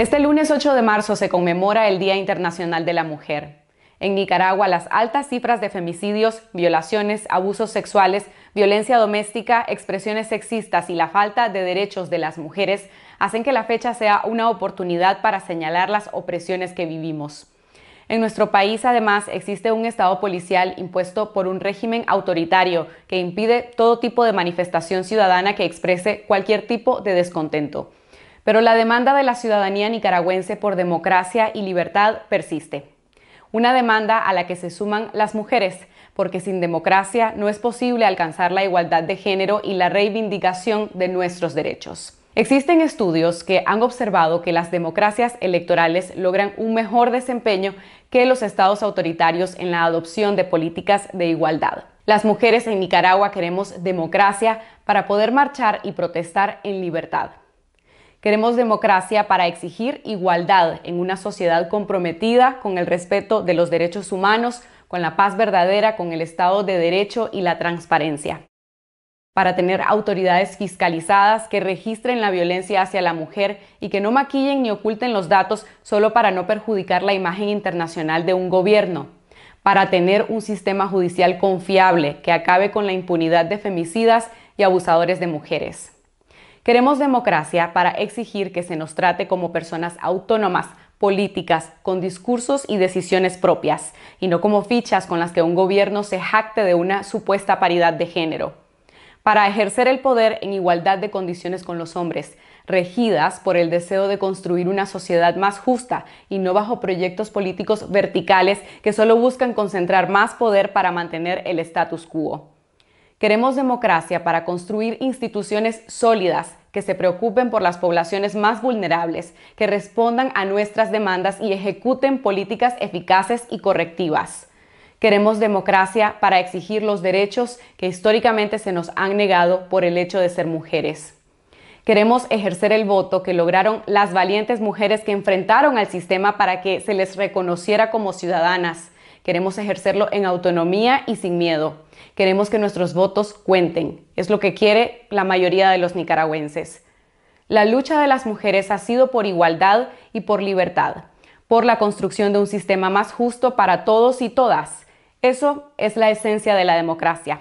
Este lunes 8 de marzo se conmemora el Día Internacional de la Mujer. En Nicaragua, las altas cifras de femicidios, violaciones, abusos sexuales, violencia doméstica, expresiones sexistas y la falta de derechos de las mujeres hacen que la fecha sea una oportunidad para señalar las opresiones que vivimos. En nuestro país, además, existe un Estado policial impuesto por un régimen autoritario que impide todo tipo de manifestación ciudadana que exprese cualquier tipo de descontento. Pero la demanda de la ciudadanía nicaragüense por democracia y libertad persiste. Una demanda a la que se suman las mujeres, porque sin democracia no es posible alcanzar la igualdad de género y la reivindicación de nuestros derechos. Existen estudios que han observado que las democracias electorales logran un mejor desempeño que los estados autoritarios en la adopción de políticas de igualdad. Las mujeres en Nicaragua queremos democracia para poder marchar y protestar en libertad. Queremos democracia para exigir igualdad en una sociedad comprometida con el respeto de los derechos humanos, con la paz verdadera, con el Estado de Derecho y la transparencia. Para tener autoridades fiscalizadas que registren la violencia hacia la mujer y que no maquillen ni oculten los datos solo para no perjudicar la imagen internacional de un gobierno. Para tener un sistema judicial confiable que acabe con la impunidad de femicidas y abusadores de mujeres. Queremos democracia para exigir que se nos trate como personas autónomas, políticas, con discursos y decisiones propias, y no como fichas con las que un gobierno se jacte de una supuesta paridad de género. Para ejercer el poder en igualdad de condiciones con los hombres, regidas por el deseo de construir una sociedad más justa y no bajo proyectos políticos verticales que solo buscan concentrar más poder para mantener el status quo. Queremos democracia para construir instituciones sólidas que se preocupen por las poblaciones más vulnerables, que respondan a nuestras demandas y ejecuten políticas eficaces y correctivas. Queremos democracia para exigir los derechos que históricamente se nos han negado por el hecho de ser mujeres. Queremos ejercer el voto que lograron las valientes mujeres que enfrentaron al sistema para que se les reconociera como ciudadanas Queremos ejercerlo en autonomía y sin miedo. Queremos que nuestros votos cuenten. Es lo que quiere la mayoría de los nicaragüenses. La lucha de las mujeres ha sido por igualdad y por libertad, por la construcción de un sistema más justo para todos y todas. Eso es la esencia de la democracia.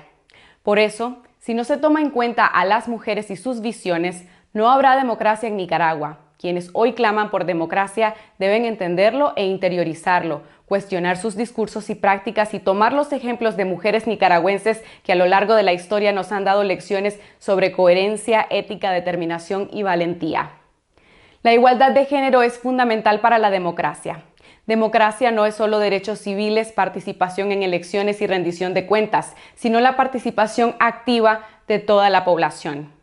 Por eso, si no se toma en cuenta a las mujeres y sus visiones, no habrá democracia en Nicaragua. Quienes hoy claman por democracia deben entenderlo e interiorizarlo, cuestionar sus discursos y prácticas y tomar los ejemplos de mujeres nicaragüenses que a lo largo de la historia nos han dado lecciones sobre coherencia, ética, determinación y valentía. La igualdad de género es fundamental para la democracia. Democracia no es solo derechos civiles, participación en elecciones y rendición de cuentas, sino la participación activa de toda la población.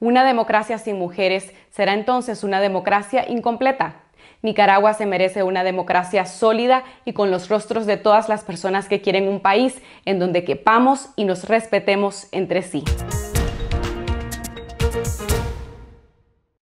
Una democracia sin mujeres será entonces una democracia incompleta. Nicaragua se merece una democracia sólida y con los rostros de todas las personas que quieren un país en donde quepamos y nos respetemos entre sí.